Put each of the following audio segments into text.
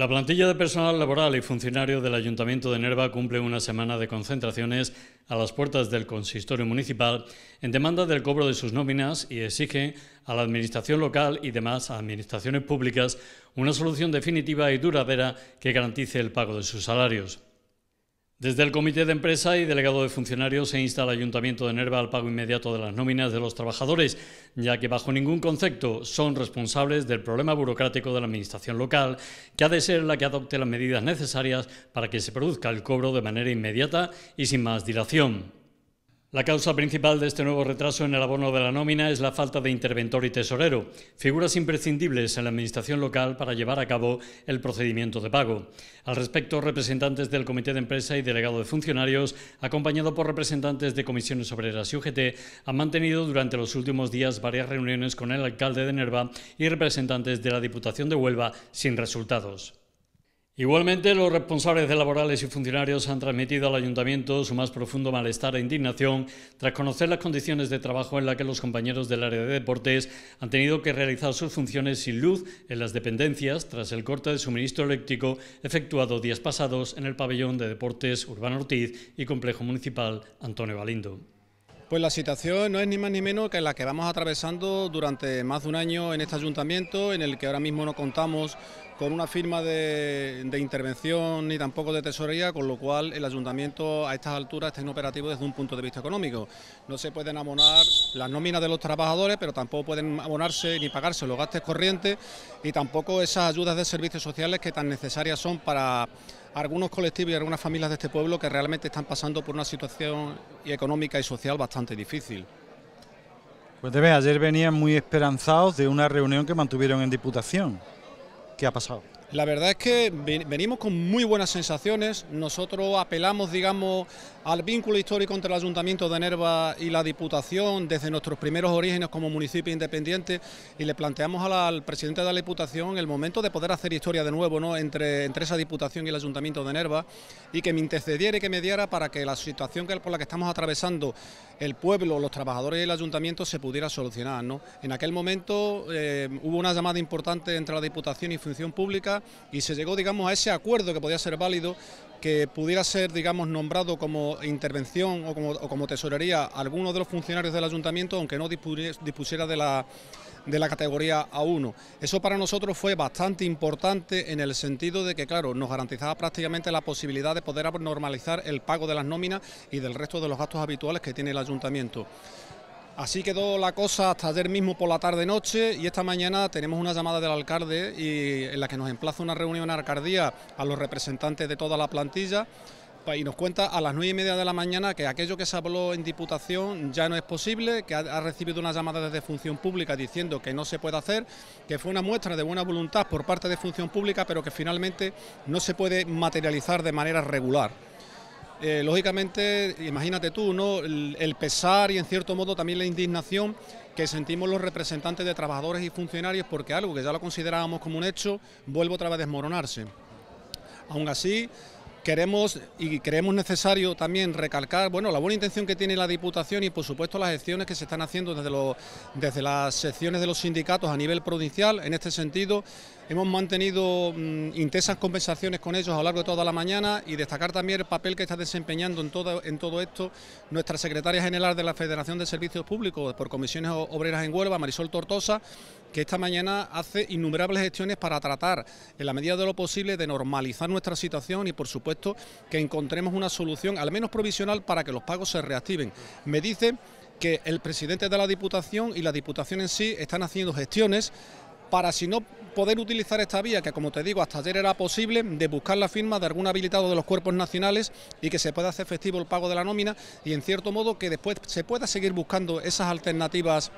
La plantilla de personal laboral y funcionario del Ayuntamiento de Nerva cumple una semana de concentraciones a las puertas del Consistorio Municipal en demanda del cobro de sus nóminas y exige a la Administración local y demás administraciones públicas una solución definitiva y duradera que garantice el pago de sus salarios. Desde el Comité de Empresa y Delegado de Funcionarios se insta al Ayuntamiento de Nerva al pago inmediato de las nóminas de los trabajadores, ya que bajo ningún concepto son responsables del problema burocrático de la Administración local, que ha de ser la que adopte las medidas necesarias para que se produzca el cobro de manera inmediata y sin más dilación. La causa principal de este nuevo retraso en el abono de la nómina es la falta de interventor y tesorero, figuras imprescindibles en la Administración local para llevar a cabo el procedimiento de pago. Al respecto, representantes del Comité de Empresa y Delegado de Funcionarios, acompañado por representantes de comisiones obreras y UGT, han mantenido durante los últimos días varias reuniones con el alcalde de Nerva y representantes de la Diputación de Huelva sin resultados. Igualmente, los responsables de laborales y funcionarios han transmitido al ayuntamiento su más profundo malestar e indignación tras conocer las condiciones de trabajo en las que los compañeros del área de deportes han tenido que realizar sus funciones sin luz en las dependencias tras el corte de suministro eléctrico efectuado días pasados en el pabellón de deportes Urbano Ortiz y complejo municipal Antonio Valindo. Pues la situación no es ni más ni menos que la que vamos atravesando durante más de un año en este ayuntamiento, en el que ahora mismo no contamos con una firma de, intervención ni tampoco de tesorería, con lo cual el ayuntamiento a estas alturas está inoperativo desde un punto de vista económico. No se pueden abonar las nóminas de los trabajadores, pero tampoco pueden abonarse ni pagarse los gastos corrientes y tampoco esas ayudas de servicios sociales que tan necesarias son para algunos colectivos y algunas familias de este pueblo que realmente están pasando por una situación económica y social bastante difícil. Pues vez, ayer venían muy esperanzados de una reunión que mantuvieron en Diputación. ¿Qué ha pasado? La verdad es que venimos con muy buenas sensaciones. Nosotros apelamos, digamos, al vínculo histórico entre el Ayuntamiento de Nerva y la Diputación desde nuestros primeros orígenes como municipio independiente y le planteamos al presidente de la Diputación el momento de poder hacer historia de nuevo ¿no? entre, entre esa Diputación y el Ayuntamiento de Nerva y que me intercediera y que mediara para que la situación que, por la que estamos atravesando el pueblo, los trabajadores y el Ayuntamiento se pudiera solucionar. ¿no? En aquel momento eh, hubo una llamada importante entre la Diputación y Función Pública y se llegó, digamos, a ese acuerdo que podía ser válido que pudiera ser, digamos, nombrado como intervención o como, tesorería alguno de los funcionarios del ayuntamiento, aunque no dispusiera de la, de la categoría A1. Eso para nosotros fue bastante importante en el sentido de que, claro, nos garantizaba prácticamente la posibilidad de poder normalizar el pago de las nóminas y del resto de los gastos habituales que tiene el ayuntamiento. Así quedó la cosa hasta ayer mismo por la tarde-noche y esta mañana tenemos una llamada del alcalde en la que nos emplaza una reunión en alcaldía a los representantes de toda la plantilla pues, y nos cuenta a las nueve y media de la mañana que aquello que se habló en Diputación ya no es posible, que ha, recibido una llamada desde Función Pública diciendo que no se puede hacer, que fue una muestra de buena voluntad por parte de Función Pública, pero que finalmente no se puede materializar de manera regular. Eh, lógicamente, imagínate tú, ¿no? El, pesar y en cierto modo también la indignación que sentimos los representantes de trabajadores y funcionarios porque algo que ya lo considerábamos como un hecho vuelve otra vez a desmoronarse. Aún así, queremos y creemos necesario también recalcar bueno la buena intención que tiene la Diputación y por supuesto las acciones que se están haciendo desde, desde las secciones de los sindicatos a nivel provincial. En este sentido, Hemos mantenido mm, intensas conversaciones con ellos a lo largo de toda la mañana y destacar también el papel que está desempeñando en todo, en todo esto nuestra secretaria general de la Federación de Servicios Públicos por Comisiones Obreras en Huelva, Marisol Tortosa, que esta mañana hace innumerables gestiones para tratar, en la medida de lo posible, de normalizar nuestra situación y, por supuesto, que encontremos una solución, al menos provisional, para que los pagos se reactiven. Me dice que el presidente de la Diputación y la Diputación en sí están haciendo gestiones para si no poder utilizar esta vía, que como te digo, hasta ayer era posible, de buscar la firma de algún habilitado de los cuerpos nacionales y que se pueda hacer efectivo el pago de la nómina y en cierto modo que después se pueda seguir buscando esas alternativas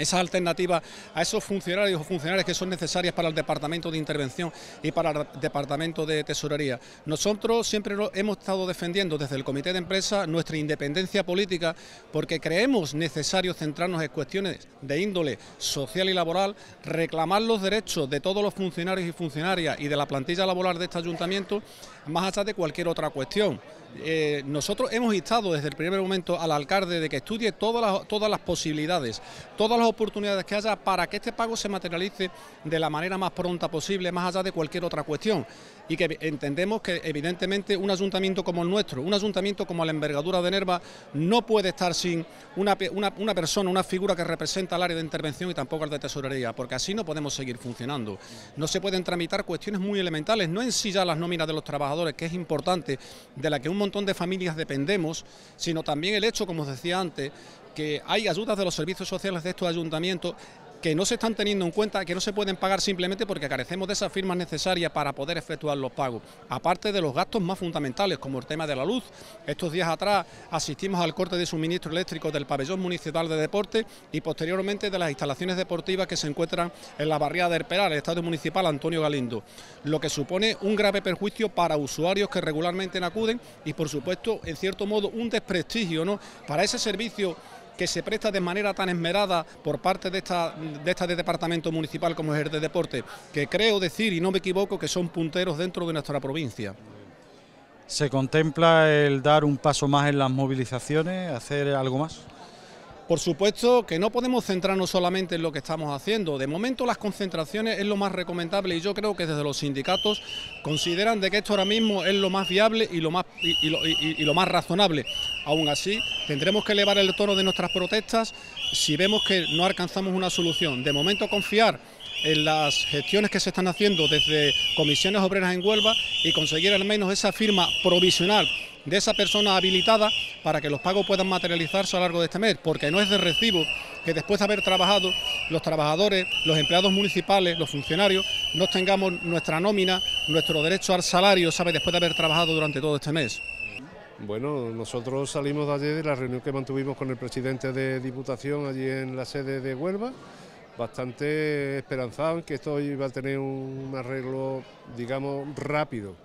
esas alternativas a esos funcionarios o funcionarias que son necesarias para el Departamento de Intervención y para el Departamento de Tesorería. Nosotros siempre hemos estado defendiendo desde el Comité de Empresa nuestra independencia política porque creemos necesario centrarnos en cuestiones de índole social y laboral, reclamar los derechos de todos los funcionarios y funcionarias y de la plantilla laboral de este ayuntamiento, más allá de cualquier otra cuestión. Eh, nosotros hemos instado desde el primer momento al alcalde de que estudie todas las, todas las posibilidades, todas las oportunidades que haya para que este pago se materialice de la manera más pronta posible, más allá de cualquier otra cuestión. Y que entendemos que evidentemente un ayuntamiento como el nuestro, un ayuntamiento como la envergadura de Nerva, no puede estar sin una, una persona, una figura que representa el área de intervención y tampoco el de tesorería, porque así no podemos seguir funcionando. No se pueden tramitar cuestiones muy elementales, no en sí ya las nóminas de los trabajadores, que es importante, de la que un montón de familias dependemos, sino también el hecho, como os decía antes, que hay ayudas de los servicios sociales de estos ayuntamientos que no se están teniendo en cuenta, que no se pueden pagar simplemente porque carecemos de esas firmas necesarias para poder efectuar los pagos, aparte de los gastos más fundamentales, como el tema de la luz. Estos días atrás asistimos al corte de suministro eléctrico del pabellón municipal de deporte y posteriormente de las instalaciones deportivas que se encuentran en la barriada del Peral, el estadio municipal Antonio Galindo, lo que supone un grave perjuicio para usuarios que regularmente acuden y, por supuesto, en cierto modo, un desprestigio ¿no? para ese servicio que se presta de manera tan esmerada por parte de esta, de departamento municipal como es el de deporte, que creo decir, y no me equivoco, que son punteros dentro de nuestra provincia. ¿Se contempla el dar un paso más en las movilizaciones, hacer algo más? Por supuesto que no podemos centrarnos solamente en lo que estamos haciendo. De momento las concentraciones es lo más recomendable y yo creo que desde los sindicatos consideran de que esto ahora mismo es lo más viable y lo más, y, y, lo más razonable. Aún así, tendremos que elevar el tono de nuestras protestas si vemos que no alcanzamos una solución. De momento confiar en las gestiones que se están haciendo desde comisiones obreras en Huelva y conseguir al menos esa firma provisional de esa persona habilitada para que los pagos puedan materializarse a lo largo de este mes, porque no es de recibo que después de haber trabajado los trabajadores, los empleados municipales, los funcionarios, no tengamos nuestra nómina, nuestro derecho al salario, ¿sabe? Después de haber trabajado durante todo este mes. Bueno, nosotros salimos de ayer de la reunión que mantuvimos con el presidente de Diputación allí en la sede de Huelva, bastante esperanzado en que esto iba a tener un arreglo, digamos, rápido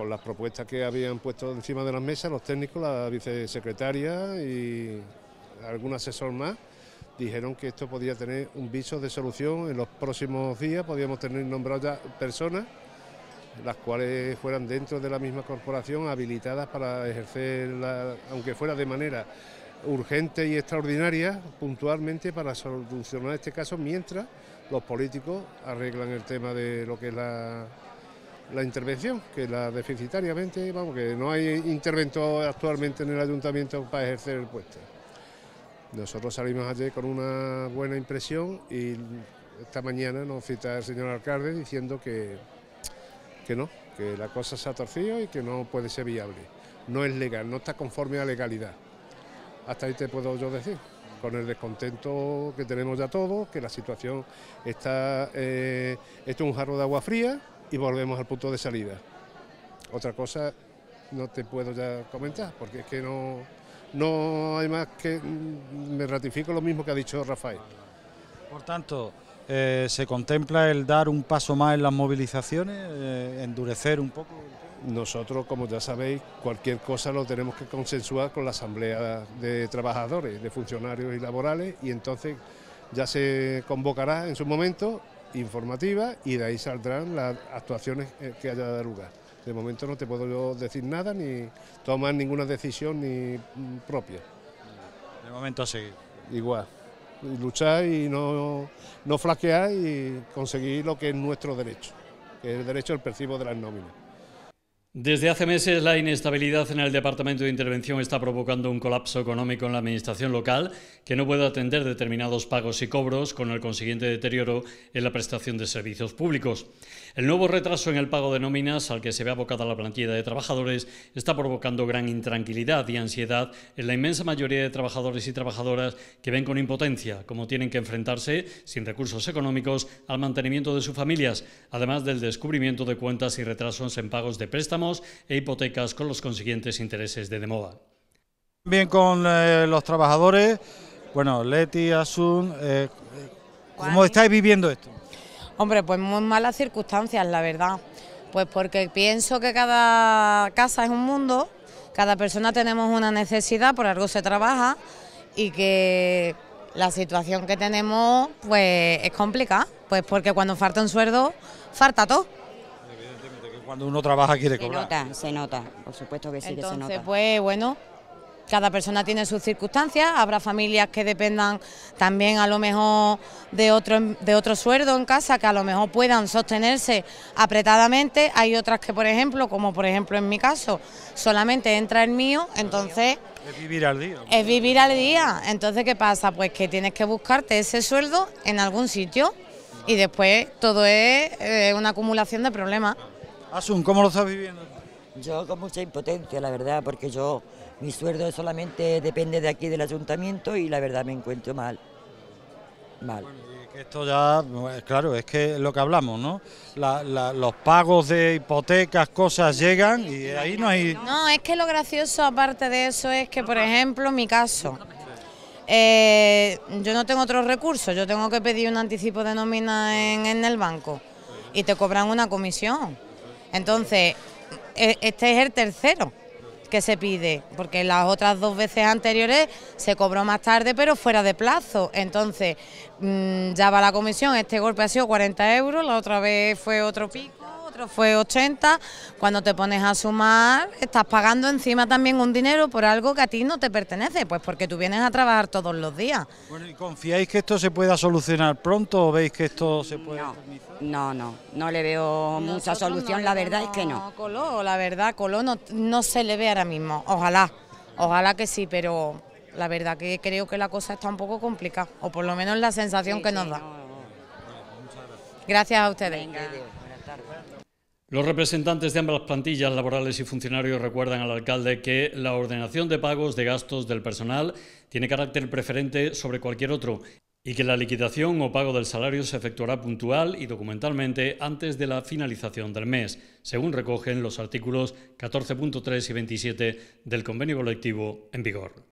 con las propuestas que habían puesto encima de las mesas los técnicos, la vicesecretaria y algún asesor más, dijeron que esto podía tener un viso de solución en los próximos días, podíamos tener nombradas personas las cuales fueran dentro de la misma corporación habilitadas para ejercer, aunque fuera de manera urgente y extraordinaria, puntualmente para solucionar este caso mientras los políticos arreglan el tema de lo que es la, la intervención, que la deficitariamente, vamos, que no hay interventos actualmente en el ayuntamiento para ejercer el puesto. Nosotros salimos ayer con una buena impresión y esta mañana nos cita el señor alcalde diciendo que, que no, que la cosa se ha torcido y que no puede ser viable. No es legal, no está conforme a legalidad. Hasta ahí te puedo yo decir, con el descontento que tenemos ya todos, que la situación está... Eh, esto es un jarro de agua fría, y volvemos al punto de salida. Otra cosa no te puedo ya comentar, porque es que no, no hay más que... Mm, me ratifico lo mismo que ha dicho Rafael. Por tanto, eh, ¿se contempla el dar un paso más en las movilizaciones, eh, endurecer un poco? Nosotros, como ya sabéis, cualquier cosa lo tenemos que consensuar con la Asamblea de Trabajadores, de Funcionarios y Laborales, y entonces ya se convocará en su momento informativa y de ahí saldrán las actuaciones eh, que haya de lugar. De momento no te puedo decir nada ni tomar ninguna decisión ni mm, propia. De momento así, Igual. luchar y no, no flaquear y conseguir lo que es nuestro derecho, que es el derecho al percibo de las nóminas. Desde hace meses la inestabilidad en el Departamento de Intervención está provocando un colapso económico en la Administración local que no puede atender determinados pagos y cobros con el consiguiente deterioro en la prestación de servicios públicos. El nuevo retraso en el pago de nóminas al que se ve abocada la plantilla de trabajadores está provocando gran intranquilidad y ansiedad en la inmensa mayoría de trabajadores y trabajadoras que ven con impotencia cómo tienen que enfrentarse sin recursos económicos al mantenimiento de sus familias, además del descubrimiento de cuentas y retrasos en pagos de préstamos e hipotecas con los consiguientes intereses de demora. Bien con eh, los trabajadores, bueno, Leti, Asun, eh, eh, ¿cómo estáis viviendo esto? Hombre, pues muy malas circunstancias, la verdad. Pues porque pienso que cada casa es un mundo, cada persona tenemos una necesidad, por algo se trabaja y que la situación que tenemos pues es complicada, pues porque cuando falta un sueldo, falta todo cuando uno trabaja quiere cobrar. Se nota, se nota, por supuesto que sí que se nota. Entonces, pues bueno, cada persona tiene sus circunstancias, habrá familias que dependan también a lo mejor de otro, de otro sueldo en casa, que a lo mejor puedan sostenerse apretadamente, hay otras que por ejemplo, como por ejemplo en mi caso, solamente entra el mío, entonces... Es vivir al día. Es vivir al día, entonces ¿qué pasa? Pues que tienes que buscarte ese sueldo en algún sitio y después todo es eh, una acumulación de problemas. Asun, ¿cómo lo estás viviendo? Yo con mucha impotencia, la verdad, porque yo, mi sueldo solamente depende de aquí del ayuntamiento y la verdad me encuentro mal. Mal. esto ya, claro, es que lo que hablamos, ¿no? los pagos de hipotecas, cosas llegan y ahí no hay... No, es que lo gracioso aparte de eso es que, por ejemplo, mi caso, eh, yo no tengo otros recursos, yo tengo que pedir un anticipo de nómina en el banco y te cobran una comisión. Entonces, e, este es el tercero que se pide, porque las otras dos veces anteriores se cobró más tarde, pero fuera de plazo. Entonces, mm, ya va la comisión, este golpe ha sido 40 euros, la otra vez fue otro pico fue 80, cuando te pones a sumar estás pagando encima también un dinero por algo que a ti no te pertenece, pues porque tú vienes a trabajar todos los días. Bueno, ¿y confiáis que esto se pueda solucionar pronto o veis que esto se puede no, no, no, le veo mucha solución, la verdad es que no. Coló, la verdad, Coló no, se le ve ahora mismo, ojalá, ojalá que sí, pero la verdad que creo que la cosa está un poco complicada, o por lo menos la sensación que nos da. Gracias a ustedes. Los representantes de ambas plantillas laborales y funcionarios recuerdan al alcalde que la ordenación de pagos de gastos del personal tiene carácter preferente sobre cualquier otro y que la liquidación o pago del salario se efectuará puntual y documentalmente antes de la finalización del mes, según recogen los artículos 14.3 y 27 del convenio colectivo en vigor.